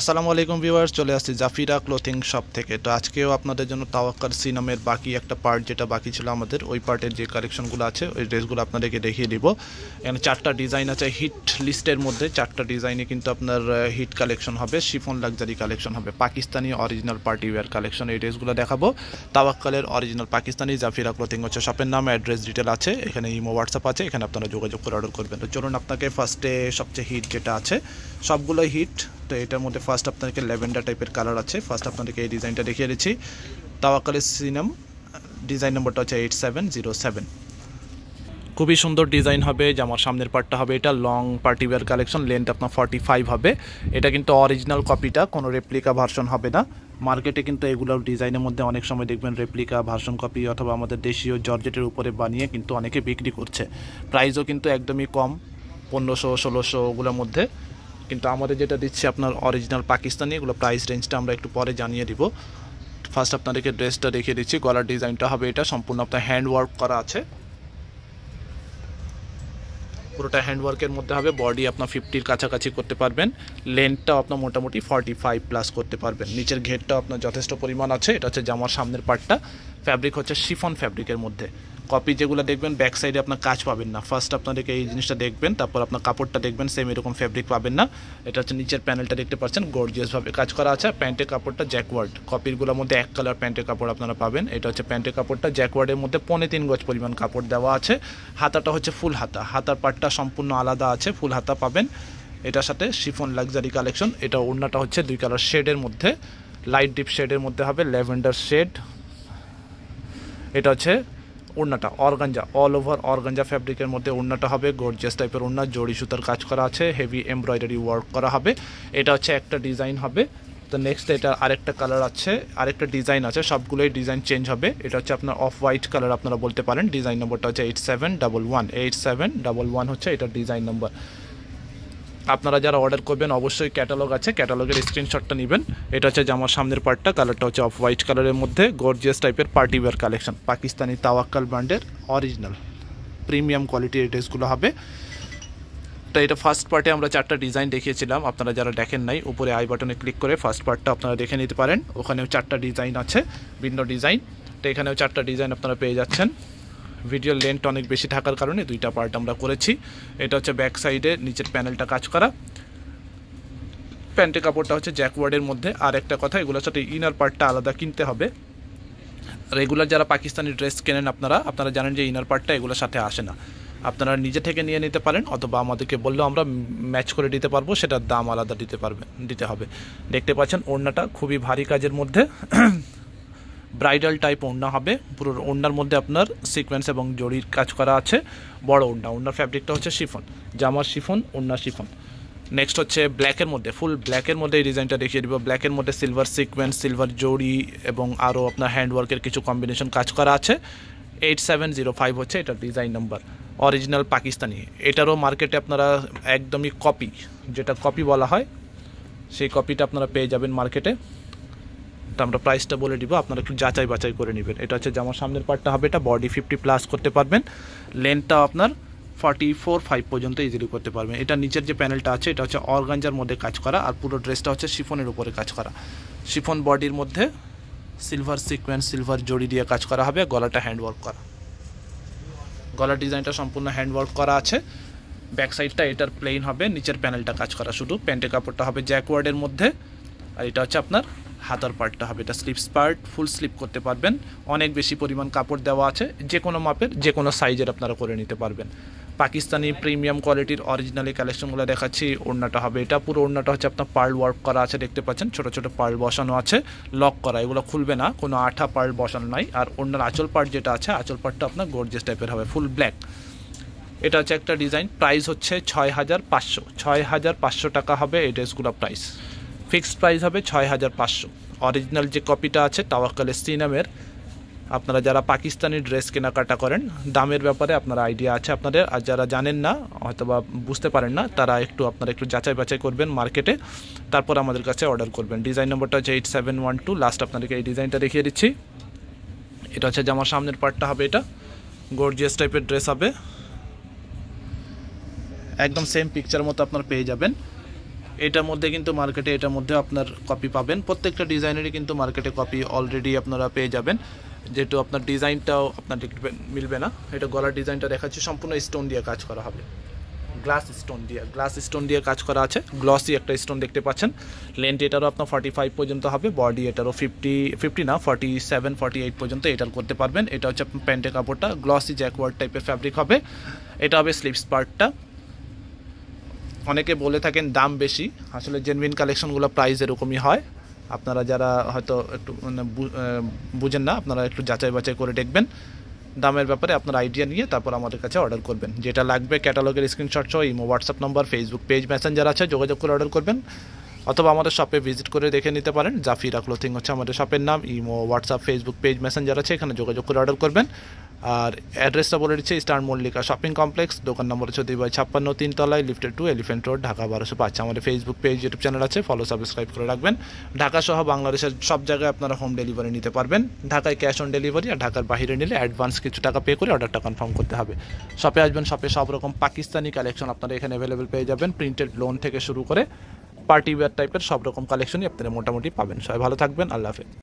আসসালামু আলাইকুম ভিউয়ার্স চলে আসছি জাফিরা ক্লোথিং শপ থেকে তো আজকেও আপনাদের জন্য তাওয়াক্কার সি নামের বাকি একটা পার্ট যেটা বাকি ছিল আমাদের ওই পার্টের যে কালেকশনগুলো আছে ওই ড্রেসগুলো আপনাদেরকে দেখিয়ে দিব এখানে চারটা ডিজাইন আছে হিট লিস্টের মধ্যে চারটা ডিজাইনে কিন্তু আপনার হিট কালেকশন হবে শিফন লাক্সারি কালেকশন হবে Pakistani original party wear collection এই ড্রেসগুলো দেখাবো তাওয়াক্কালের অরিজিনাল পাকিস্তানি জাফিরা ক্লোথিং হচ্ছে শপের নাম অ্যাড্রেস ডিটেল আছে এখানে ইমো হোয়াটসঅ্যাপ আছে এখানে আপনারা যোগাযোগ করে অর্ডার করবেন তো চলুন আপনাকে ফার্স্টে সবচেয়ে হিট যেটা আছে সবগুলোই হিট তো এটার মধ্যে ফার্স্ট আপনাদেরকে ল্যাভেন্ডার টাইপের কালার আছে ফার্স্ট আপনাদেরকে এই ডিজাইনটা দেখিয়ে দিচ্ছি তাওয়াকালি সিনাম ডিজাইন নম্বরটা হচ্ছে এইট সেভেন জিরো সেভেন খুবই সুন্দর ডিজাইন হবে জামার সামনের পার্টটা হবে এটা long party wear collection length আপনার ফর্টি ফাইভ হবে এটা কিন্তু অরিজিনাল কপিটা কোনো রেপ্লিকা ভার্সন হবে না মার্কেটে কিন্তু এগুলোর ডিজাইনের মধ্যে অনেক সময় দেখবেন রেপ্লিকা ভার্সন কপি অথবা আমাদের দেশীয় জর্জেটের উপরে বানিয়ে কিন্তু অনেকে বিক্রি করছে প্রাইসও কিন্তু একদমই কম পনেরোশো ষোলোশো ওগুলোর মধ্যে কিন্তু আমাদের যেটা দিচ্ছে আপনার অরিজিনাল পাকিস্তানি এগুলো প্রাইস রেঞ্জটা আমরা একটু পরে জানিয়ে দিব ফার্স্ট আপনাদেরকে ড্রেসটা দেখিয়ে দিচ্ছি গলার ডিজাইনটা হবে এটা সম্পূর্ণ আপনার হ্যান্ড ওয়ার্ক করা আছে পুরোটা হ্যান্ড ওয়ার্কের মধ্যে হবে বডি আপনার ফিফটির কাছাকাছি করতে পারবেন লেন্থটাও আপনার মোটামুটি ফর্টি ফাইভ প্লাস করতে পারবেন নিচের ঘেরটাও আপনার যথেষ্ট পরিমাণ আছে এটা হচ্ছে জামার সামনের পার্টটা ফ্যাব্রিক হচ্ছে শিফন ফ্যাব্রিকের মধ্যে কপি যেগুলো দেখবেন ব্যাক সাইডে আপনার কাজ পাবেন না ফার্স্ট আপনাদেরকে এই জিনিসটা দেখবেন তারপর আপনার কাপড়টা দেখবেন সেম এরকম ফ্যাব্রিক পাবেন না এটা হচ্ছে নিচের প্যানেলটা দেখতে পাচ্ছেন গর্জিয়াসভাবে কাজ করা আছে প্যান্টের কাপড়টা জ্যাকওয়ার্ড কপিরগুলোর মধ্যে এক কালার প্যান্টের কাপড় আপনারা পাবেন এটা হচ্ছে প্যান্টের কাপড়টা জ্যাকওয়ার্ডের মধ্যে পনেরো তিন গজ পরিমাণ কাপড় দেওয়া আছে হাতাটা হচ্ছে ফুল হাতা হাতার পাটটা সম্পূর্ণ আলাদা আছে ফুল হাতা পাবেন এটার সাথে শিফন লাক্সারি কালেকশন এটা ওড়নাটা হচ্ছে দুই কালার শেডের মধ্যে লাইট ডিপ শেডের মধ্যে হবে ল্যাভেন্ডার শেড এটা হচ্ছে ওড়নাটা অর্গাঞ্জা অল ওভার অর্গাঞ্জা ফ্যাব্রিকের মধ্যে ওড়নাটা হবে গর্জিয়াস টাইপের ওড়না জড়ি সুতার কাজ করা আছে হেভি এমব্রয়ডারি ওয়ার্ক করা হবে এটা হচ্ছে একটা ডিজাইন হবে তো নেক্সট এটা আরেকটা কালার আছে আরেকটা ডিজাইন আছে সবগুলোই ডিজাইন চেঞ্জ হবে এটা হচ্ছে আপনার অফ হোয়াইট কালার আপনারা বলতে পারেন ডিজাইন নম্বরটা হচ্ছে eight seven double one eight seven double one হচ্ছে এটা ডিজাইন নম্বর আপনারা যারা অর্ডার করবেন অবশ্যই ক্যাটালগ আছে ক্যাটালগের স্ক্রিনশটটা নেবেন এটা হচ্ছে জামার সামনের পার্টটা কালারটা হচ্ছে অফ হোয়াইট কালারের মধ্যে গর্জিয়াস টাইপের party wear collection Pakistani Tawakkal ব্র্যান্ডের অরিজিনাল প্রিমিয়াম কোয়ালিটির এই ড্রেসগুলো হবে তো এটা ফার্স্ট পার্টে আমরা চারটা ডিজাইন দেখিয়েছিলাম আপনারা যারা দেখেন নাই উপরে আই বাটনে ক্লিক করে ফার্স্ট পার্টটা আপনারা দেখে নিতে পারেন ওখানেও চারটা ডিজাইন আছে ভিন্ন ডিজাইন তো এখানেও চারটা ডিজাইন আপনারা পেয়ে যাচ্ছেন ভিডিওর লেন্থ অনেক বেশি থাকার কারণে দুইটা পার্ট আমরা করেছি এটা হচ্ছে ব্যাক সাইডে নিচের প্যানেলটা কাজ করা প্যান্টের কাপড়টা হচ্ছে জ্যাকওয়ার্ডের মধ্যে আর একটা কথা এগুলোর সাথে ইনার পার্টটা আলাদা কিনতে হবে রেগুলার যারা পাকিস্তানি ড্রেস কেনেন আপনারা আপনারা জানেন যে ইনার পার্টটা এগুলোর সাথে আসে না আপনারা নিজে থেকে নিয়ে নিতে পারেন অথবা আমাদেরকে বললেও আমরা ম্যাচ করে দিতে পারবো সেটার দাম আলাদা দিতে পারবে দিতে হবে দেখতে পাচ্ছেন ওড়নাটা খুবই ভারী কাজের মধ্যে ব্রাইডাল টাইপ ওড়না হবে পুরো ওড়নার মধ্যে আপনার সিকোয়েন্স এবং জরির কাজ করা আছে বড় ওড়না ওড়নার ফ্যাব্রিকটা হচ্ছে শিফন জামার শিফন ওড়না শিফন নেক্সট হচ্ছে ব্ল্যাকের মধ্যে ফুল ব্ল্যাকের মধ্যে এই ডিজাইনটা দেখিয়ে দিব ব্ল্যাকের মধ্যে সিলভার সিকোয়েন্স সিলভার জড়ি এবং আরও আপনার হ্যান্ডওয়ার্কের কিছু কম্বিনেশন কাজ করা আছে এইট সেভেন জিরো ফাইভ হচ্ছে এটার ডিজাইন নাম্বার অরিজিনাল পাকিস্তানি এটারও মার্কেটে আপনারা একদমই কপি যেটা কপি বলা হয় সেই কপিটা আপনারা পেয়ে যাবেন মার্কেটে পার্টটা আমরা প্রাইসটা বলে দিব আপনারা একটু যাচাই বাছাই করে নেবেন এটা হচ্ছে জামার সামনের পার্টটা হবে এটা বডি ফিফটি প্লাস করতে পারবেন লেন্থটাও আপনার ফর্টি ফোর ফাইভ পর্যন্ত ইজিলি করতে পারবেন এটা নিচের যে প্যানেলটা আছে এটা হচ্ছে অর্গাঞ্জার মধ্যে কাজ করা আর পুরো ড্রেসটা হচ্ছে শিফনের উপরে কাজ করা শিফন বডির মধ্যে সিলভার সিকোয়েন্স সিলভার জড়ি দিয়ে কাজ করা হবে গলাটা হ্যান্ডওয়ার্ক করা গলার ডিজাইনটা সম্পূর্ণ হ্যান্ডওয়ার্ক করা আছে ব্যাক সাইডটা এটার প্লেন হবে নিচের প্যানেলটা কাজ করা শুধু প্যান্টের কাপড়টা হবে জ্যাকওয়ার্ডের মধ্যে আর এটা হচ্ছে আপনার হাতার পার্টটা হবে এটা স্লিপস পার্ট ফুল স্লিপ করতে পারবেন অনেক বেশি পরিমাণ কাপড় দেওয়া আছে যে কোনো মাপের যে কোনো সাইজের আপনারা করে নিতে পারবেন পাকিস্তানি প্রিমিয়াম কোয়ালিটির অরিজিনালি কালেকশনগুলো দেখাচ্ছি ওড়নাটা হবে এটা পুরো ওড়নাটা হচ্ছে আপনার পার্ল ওয়ার্ক করা আছে দেখতে পাচ্ছেন ছোটো ছোটো পার্ল বসানো আছে লক করা এগুলো খুলবে না কোনো আঠা পার্ল বসানো নাই আর ওড়নার আঁচল পার্ট যেটা আছে আঁচল পার্টটা আপনার গর্জেস টাইপের হবে ফুল ব্ল্যাক এটা হচ্ছে একটা ডিজাইন প্রাইস হচ্ছে ছয় হাজার পাঁচশো ছয় হাজার পাঁচশো টাকা হবে এই ড্রেসগুলোর প্রাইস ফিক্সড প্রাইস হবে ছয় হাজার পাঁচশো অরিজিনাল যে কপিটা আছে তাওয়াক্কাল সিনামের আপনারা যারা পাকিস্তানি ড্রেস কেনাকাটা করেন দামের ব্যাপারে আপনার আইডিয়া আছে আপনাদের আর যারা জানেন না অথবা বুঝতে পারেন না তারা একটু আপনারা একটু যাচাই বাছাই করবেন মার্কেটে তারপর আমাদের কাছে অর্ডার করবেন ডিজাইন নম্বরটা হচ্ছে eight seven one two last আপনাদেরকে এই ডিজাইনটা দেখিয়ে দিচ্ছি এটা হচ্ছে জামার সামনের পার্টটা হবে এটা গর্জিয়াস টাইপের ড্রেস হবে একদম সেম পিকচার মতো আপনারা পেয়ে যাবেন এটার মধ্যে কিন্তু মার্কেটে এটার মধ্যে আপনার কপি পাবেন প্রত্যেকটা ডিজাইনেরই কিন্তু মার্কেটে কপি অলরেডি আপনারা পেয়ে যাবেন যেহেতু আপনার ডিজাইনটাও আপনার মিলবে না এটা গলার ডিজাইনটা দেখাচ্ছি সম্পূর্ণ স্টোন দিয়ে কাজ করা হবে গ্লাস স্টোন দিয়ে গ্লাস স্টোন দিয়ে কাজ করা আছে গ্লসি একটা স্টোন দেখতে পাচ্ছেন লেন্থ এটারও আপনার ফর্টি ফাইভ পর্যন্ত হবে বডি এটারও ফিফটি ফিফটি না ফর্টি সেভেন ফর্টি এইট পর্যন্ত এটার করতে পারবেন এটা হচ্ছে প্যান্টের কাপড়টা গ্লসি জ্যাকওয়ার্ড টাইপের ফ্যাব্রিক হবে এটা হবে স্লিপস পার্টটা অনেকে বলে থাকেন দাম বেশি আসলে জেনুইন কালেকশনগুলো প্রাইস এরকমই হয় আপনারা যারা হয়তো একটু মানে বুঝেন না আপনারা একটু যাচাই বাছাই করে দেখবেন দামের ব্যাপারে আপনার আইডিয়া নিয়ে তারপর আমাদের কাছে অর্ডার করবেন যেটা লাগবে ক্যাটালগের স্ক্রিনশট সহ imo WhatsApp number Facebook page Messenger আছে যোগাযোগ করে অর্ডার করবেন অথবা আমাদের শপে ভিজিট করে দেখে নিতে পারেন জাফিরা ক্লোথিং হচ্ছে আমাদের শপের নাম imo WhatsApp Facebook page Messenger আছে এখানে যোগাযোগ করে অর্ডার করবেন আর অ্যাড্রেসটা বলে দিচ্ছে স্টার মল্লিকা শপিং কমপ্লেক্স দোকান নম্বর হচ্ছে দুই বাই ছাপ্পান্ন তিনতলায় lifted to elephant road Dhaka বারোশো পাঁচ আমাদের ফেসবুক পেজ ইউটিউব চ্যানেল আছে ফলো সাবস্ক্রাইব করে রাখবেন ঢাকা সহ বাংলাদেশের সব জায়গায় আপনারা হোম ডেলিভারি নিতে পারবেন ঢাকায় ক্যাশ অন ডেলিভারি আর ঢাকার বাইরে নিলে অ্যাডভান্স কিছু টাকা পে করে অর্ডারটা কনফার্ম করতে হবে শপে আসবেন শপে সব রকম পাকিস্তানি কালেকশন আপনারা এখানে অ্যাভেলেবেল পেয়ে যাবেন প্রিন্টেড লোন থেকে শুরু করে পার্টি ওয়্যার টাইপের সব রকম কালেকশনই আপনারা মোটামুটি পাবেন সবাই ভালো থাকবেন আল্লাহ হাফেজ